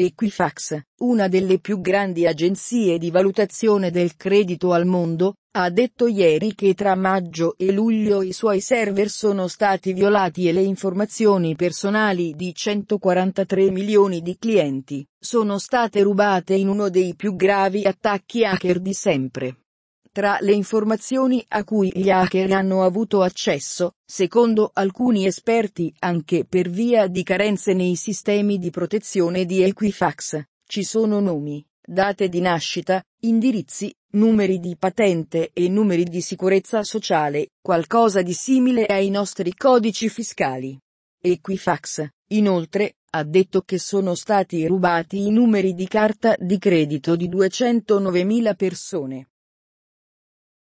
Equifax, una delle più grandi agenzie di valutazione del credito al mondo, ha detto ieri che tra maggio e luglio i suoi server sono stati violati e le informazioni personali di 143 milioni di clienti sono state rubate in uno dei più gravi attacchi hacker di sempre. Tra le informazioni a cui gli hacker hanno avuto accesso, secondo alcuni esperti anche per via di carenze nei sistemi di protezione di Equifax, ci sono nomi, date di nascita, indirizzi, numeri di patente e numeri di sicurezza sociale, qualcosa di simile ai nostri codici fiscali. Equifax, inoltre, ha detto che sono stati rubati i numeri di carta di credito di 209.000 persone.